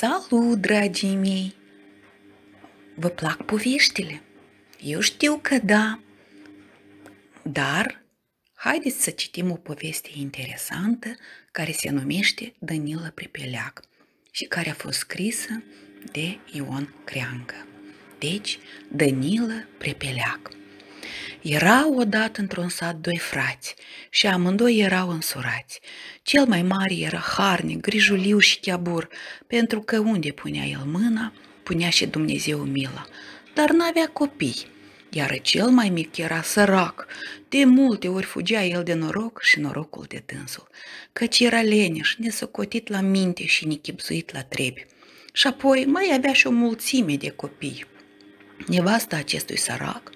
Salut, dragii mei! Vă plac poveștile? Eu știu că da, dar haideți să citim o poveste interesantă care se numește Danila Pripeleac și care a fost scrisă de Ion Creangă. Deci, Danila Pripeleac. Erau odată într-un sat doi frați și amândoi erau însurați. Cel mai mare era harnic, grijuliu și chiabur, pentru că unde punea el mâna, punea și Dumnezeu mila. Dar n-avea copii, iar cel mai mic era sărac. De multe ori fugea el de noroc și norocul de dânsul, căci era leneș, nesocotit la minte și nichipsuit la trebi. Și apoi mai avea și o mulțime de copii, Nevasta acestui sărac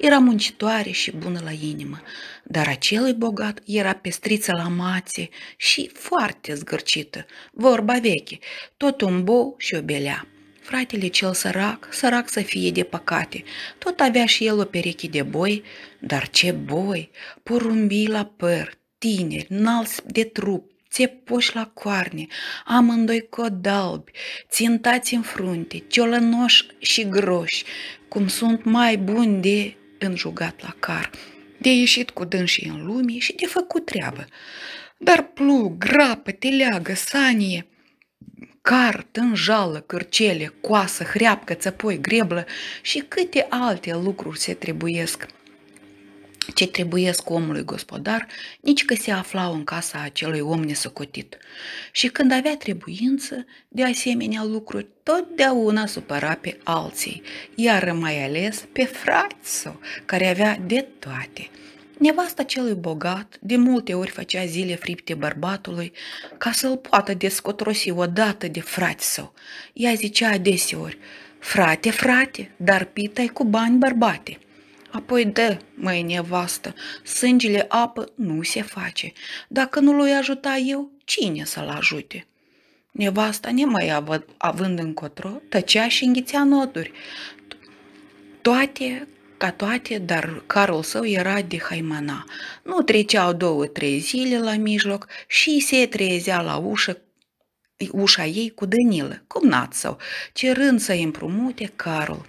era muncitoare și bună la inimă, dar acelui bogat era pestriță la mațe și foarte zgârcită, vorba veche, tot un bou și o belea. Fratele cel sărac, sărac să fie de păcate, tot avea și el o pereche de boi, dar ce boi, porumbii la păr, tineri, nalți de trup, țepuși la coarne, amândoi codalbi, țintați în frunte, ciolănoși și groși, cum sunt mai buni de înjugat la car, de ieșit cu dânsii în lume și de făcut treabă. Dar plug, grapă, teleagă, sanie, car, tânjală, cârcele, coasă, hreapcă, țăpoi, greblă și câte alte lucruri se trebuiesc – ce trebuiesc omului gospodar, nici că se aflau în casa acelui om nesocotit. Și când avea trebuință, de asemenea lucruri, totdeauna supăra pe alții, iar mai ales pe frațul, care avea de toate. Nevasta celui bogat de multe ori făcea zile fripte bărbatului ca să-l poată descotrosi odată de frați său. Ea zicea adeseori, frate, frate, dar pita cu bani bărbate. Apoi dă, măi nevastă, sângele apă nu se face. Dacă nu l-o ajuta eu, cine să-l ajute? Nevasta, nemai av- având încotro, tăcea și înghițea noduri. Toate ca toate, dar carul său era de haimana. Nu treceau două-trei zile la mijloc și se trezea la ușă ușa ei cu dânilă, cum său, cerând să împrumute carul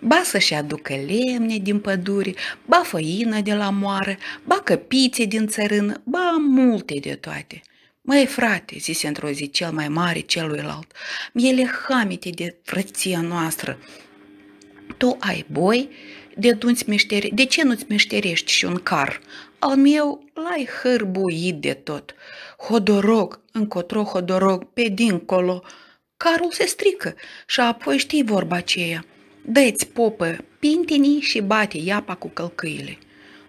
ba să-și aducă lemne din pădure, ba făină de la moară, ba căpițe din țărână, ba multe de toate. Măi, frate, zise într-o zi cel mai mare celuilalt, miele hamite de frăția noastră. Tu ai boi, de, dunți meștere, de ce nu-ți meșterești și un car? Al meu l-ai hârbuit de tot. Hodorog, încotro hodorog, pe dincolo, carul se strică și apoi știi vorba aceea – Dă-ți, popă, pintinii și bate iapa cu călcâile.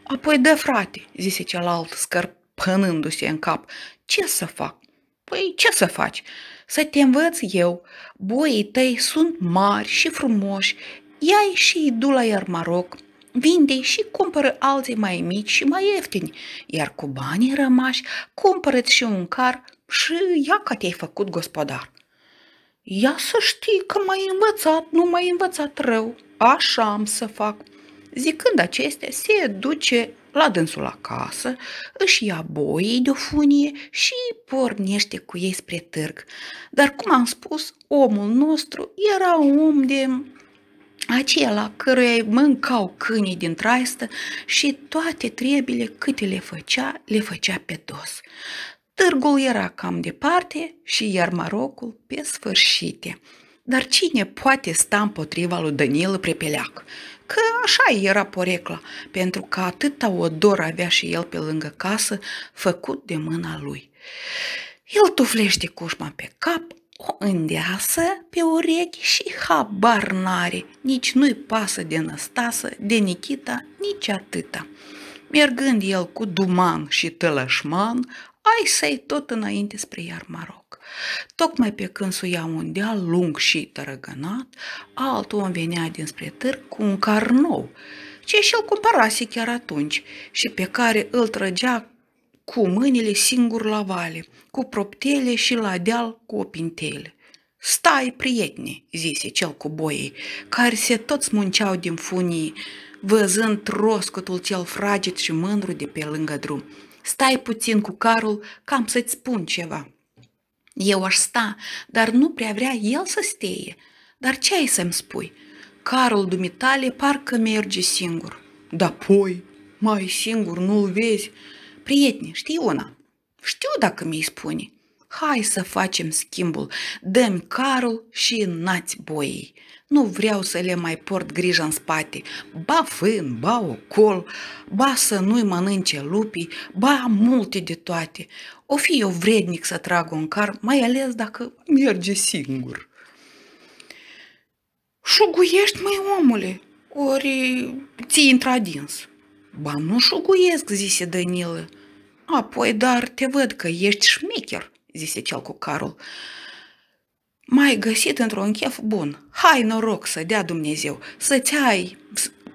Apoi dă, frate, zise celălalt, scărpânându se în cap. Ce să fac? Păi ce să faci? Să te învăț eu. Boii tăi sunt mari și frumoși. Ia-i și du la Maroc. Vinde și cumpără alții mai mici și mai ieftini, iar cu banii rămași cumpără și un car și ia că te-ai făcut gospodar. Ia să știi că m-ai învățat, nu m-ai învățat rău, așa am să fac. Zicând acestea, se duce la dânsul acasă, își ia boii de o funie și pornește cu ei spre târg. Dar, cum am spus, omul nostru era un om de acela căruia mâncau câinii din traistă și toate trebile câte le făcea, le făcea pe dos. Târgul era cam departe și iar Marocul pe sfârșite. Dar cine poate sta împotriva lui Daniel Prepeleac? Că așa era porecla, pentru că atâta odor avea și el pe lângă casă, făcut de mâna lui. El tuflește cușma pe cap, o îndeasă pe urechi și habar n-are, nici nu-i pasă de Năstasă, de Nichita, nici atâta. Mergând el cu duman și tălășman, ai să-i tot înainte spre iar Maroc, Tocmai pe când suia un deal lung și tărăgănat, altul om venea dinspre târg cu un car nou, ce și-l cumpărase chiar atunci și pe care îl trăgea cu mâinile singur la vale, cu proptele și la deal cu opintele. Stai, prietene, zise cel cu boii, care se toți munceau din funii, văzând roscutul cel fraged și mândru de pe lângă drum. Stai puțin cu carul, cam să-ți spun ceva. Eu aș sta, dar nu prea vrea el să steie. Dar ce ai să-mi spui? Carul dumitale parcă merge singur. Da, poi, mai singur, nu-l vezi. Prieteni, știi una? Știu dacă mi-i spune. Hai să facem schimbul, dăm carul și nați boii. Nu vreau să le mai port grijă în spate, ba fân, ba ocol, ba să nu-i mănânce lupii, ba multe de toate. O fi eu vrednic să trag un car, mai ales dacă merge singur. Șuguiești, mai omule, ori ții într-adins. Ba nu șuguiesc, zise Danilă. Apoi, dar te văd că ești șmecher, zise cel cu carul mai găsit într-un chef bun. Hai noroc să dea Dumnezeu, să-ți ai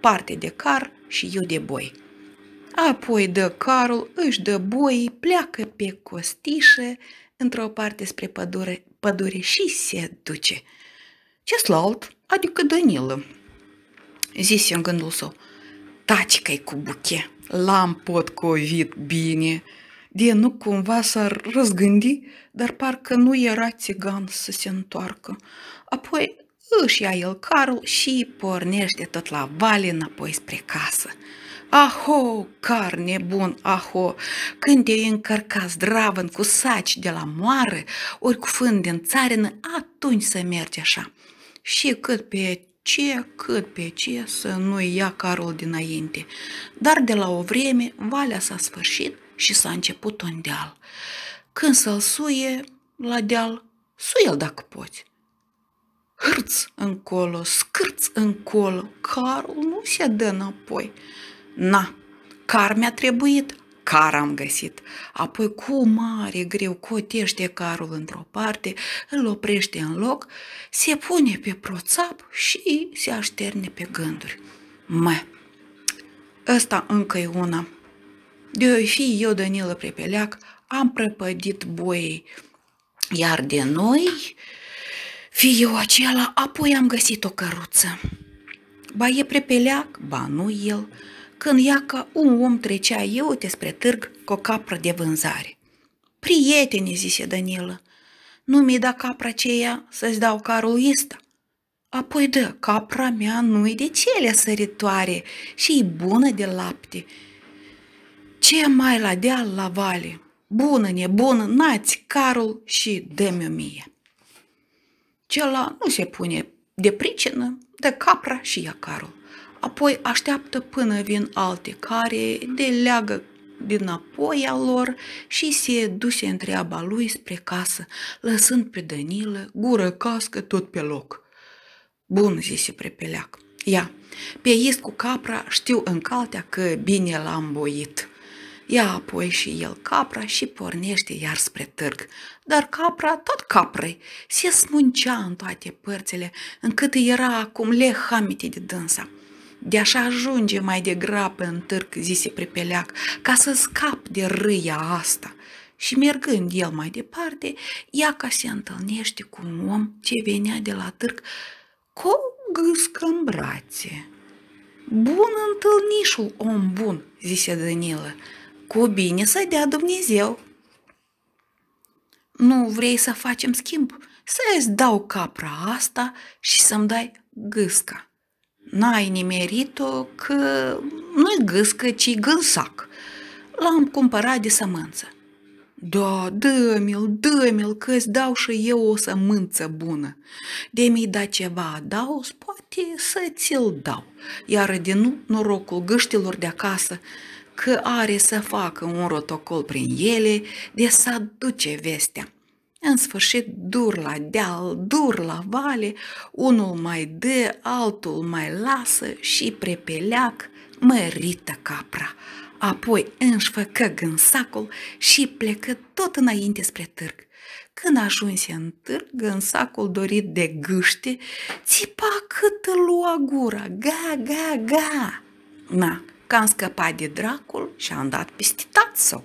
parte de car și eu de boi. Apoi dă carul, își dă boi pleacă pe costișe într-o parte spre pădure, pădure și se duce. Ce slalt, adică Danilă, zise în gândul său, taci că cu buche, l-am potcovit bine, de nu cumva s-ar răzgândi, dar parcă nu era țigan să se întoarcă. Apoi își ia el carul și pornește tot la vale înapoi spre casă. Aho, car nebun, aho, când te încărcat zdravân cu saci de la moară, ori cu fân din țarină, atunci să mergi așa. Și cât pe ce, cât pe ce să nu ia carul dinainte. Dar de la o vreme, valea s-a sfârșit și s-a început un deal. Când să-l suie la deal, suie-l dacă poți. Hârț încolo, scârț încolo, carul nu se dă înapoi. Na, car mi-a trebuit, car am găsit. Apoi cu mare greu cotește carul într-o parte, îl oprește în loc, se pune pe proțap și se așterne pe gânduri. Mă, ăsta încă e una de fi eu, Danilă Prepeleac, am prăpădit boii, iar de noi, fiu acela, apoi am găsit o căruță. Ba e prepeleac, ba nu el, când ia ca un om trecea eu te spre târg cu o capră de vânzare. Prietene, zise Danilă, nu mi da capra aceea să-ți dau carul ăsta. Apoi dă, capra mea nu-i de cele săritoare și e bună de lapte ce mai la deal la vale? Bună, nebună, nați carul și dă-mi mie. Cela nu se pune de pricină, de capra și ia carul. Apoi așteaptă până vin alte care de leagă dinapoi a lor și se duce întreaba lui spre casă, lăsând pe Danilă gură cască tot pe loc. Bun, zise prepeleac, ia, pe cu capra știu în caltea că bine l-am boit. Ia apoi și el capra și pornește iar spre târg. Dar capra tot caprei se smuncea în toate părțile, încât era acum lehamite de dânsa. De așa ajunge mai degrabă în târg, zise pripeleac, ca să scap de râia asta. Și mergând el mai departe, ea ca se întâlnește cu un om ce venea de la târg cu o gâscă în brațe. Bun întâlnișul, om bun, zise Danilă, bine să dea Dumnezeu. Nu vrei să facem schimb? Să-ți dau capra asta și să-mi dai gâsca. N-ai nimerit-o că nu-i gâscă, ci gânsac. L-am cumpărat de sămânță. Da, dă-mi-l, dă-mi-l, că ți dau și eu o sămânță bună. De mi da ceva adaos, poate să ți-l dau. Iar din nu, norocul gâștilor de acasă, că are să facă un rotocol prin ele de să aduce vestea. În sfârșit, dur la deal, dur la vale, unul mai dă, altul mai lasă și prepeleac mărită capra. Apoi înșfăcă făcă gânsacul și plecă tot înainte spre târg. Când ajunse în târg, gânsacul dorit de gâște, țipa cât lua gura, ga, ga, ga. Na, că am scăpat de dracul și am dat peste său.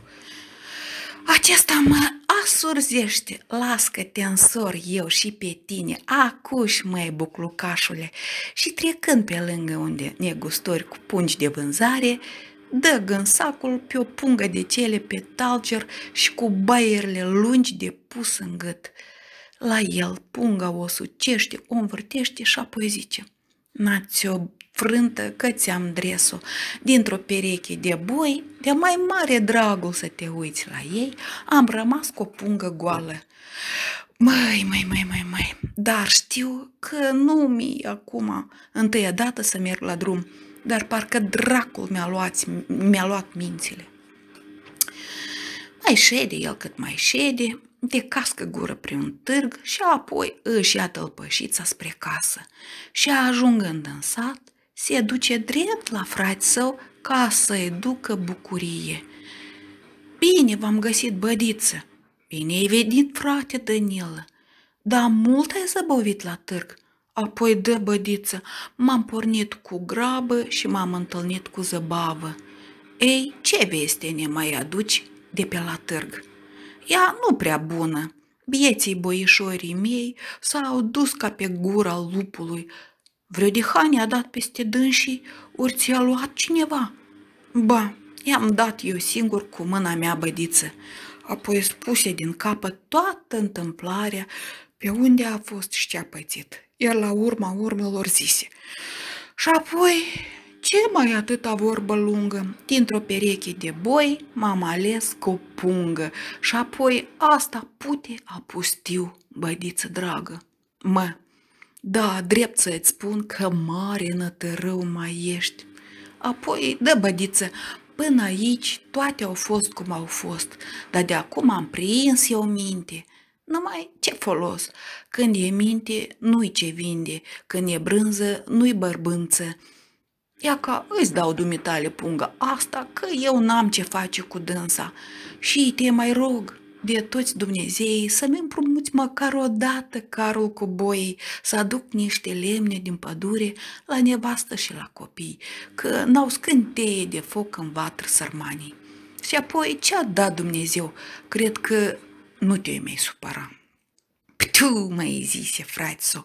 Acesta mă asurzește, las că te însor eu și pe tine, acuși măi buclucașule, și trecând pe lângă unde negustori cu pungi de vânzare, dă gânsacul pe o pungă de cele pe talcer și cu baierile lungi de pus în gât. La el punga o sucește, o învârtește și apoi zice, Nați-o frântă, că ți-am dresul, dintr-o pereche de boi, de mai mare dragul să te uiți la ei, am rămas cu o pungă goală. Măi, măi, măi, măi, măi, dar știu că nu mi acum întâia dată să merg la drum, dar parcă dracul mi-a luat, mi-a luat mințile. Mai șede el cât mai șede, de cască gură prin un târg și apoi își ia tălpășița spre casă. Și ajungând în sat, se duce drept la frați său ca să-i ducă bucurie. Bine v-am găsit, bădiță! Bine ai venit, frate Danilă! Dar mult ai zăbovit la târg!" Apoi de bădiță, m-am pornit cu grabă și m-am întâlnit cu zăbavă. Ei, ce veste ne mai aduci de pe la târg? Ea nu prea bună. Bieții boișorii mei s-au dus ca pe gura lupului vreo dihanie a dat peste dânsii, ori ți-a luat cineva. Ba, i-am dat eu singur cu mâna mea bădiță, apoi spuse din capăt toată întâmplarea pe unde a fost și ce-a pățit, iar la urma urmelor zise. Și apoi, ce mai atâta vorbă lungă? Dintr-o pereche de boi m-am ales cu pungă și apoi asta pute a pustiu, bădiță dragă. Mă, da, drept să-ți spun că mare nătărău mai ești. Apoi, dă bădiță, până aici toate au fost cum au fost, dar de acum am prins eu minte. Numai ce folos? Când e minte, nu-i ce vinde, când e brânză, nu-i bărbânță. Ia ca îți dau dumitale punga asta, că eu n-am ce face cu dânsa. Și te mai rog, toți Dumnezei, să-mi împrumuți măcar o dată carul cu boii, să aduc niște lemne din pădure la nevastă și la copii, că n-au scânteie de foc în vatr sărmanii. Și apoi ce-a dat Dumnezeu? Cred că nu te-ai mai supăra. Tu mai zise fratso,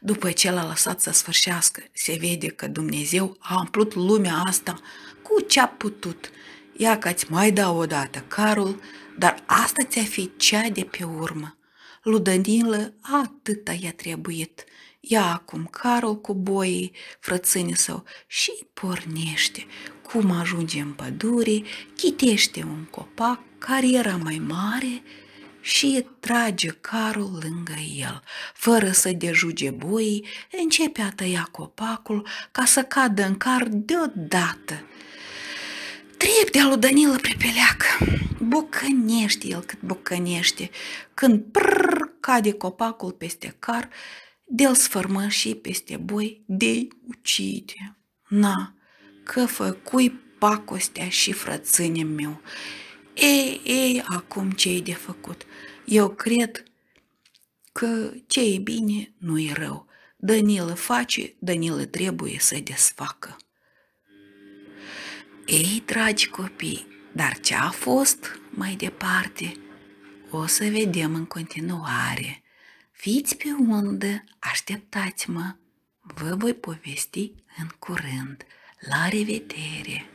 după ce l-a lăsat să sfârșească, se vede că Dumnezeu a umplut lumea asta cu ce-a putut. Ia că-ți mai dau dată carul dar asta ți-a fi cea de pe urmă. Ludanilă atâta i-a trebuit. Ia acum carul cu boii, frățânii său, și pornește. Cum ajunge în pădure, chitește un copac care era mai mare și trage carul lângă el. Fără să dejuge boii, începe a tăia copacul ca să cadă în car deodată. Trebuie de-a lui Danilă pe peleacă. Bucănește, el cât bucănește, când prrr, cade copacul peste car, de-l sfârmă și peste boi, dei ucide. Na, că făcui pacostea și frățânem meu. Ei, ei, acum ce e de făcut? Eu cred că ce e bine nu e rău. Danilă face, Danilă trebuie să desfacă. Ei, dragi copii, dar ce a fost mai departe, o să vedem în continuare. Fiți pe undă, așteptați-mă, vă voi povesti în curând. La revedere!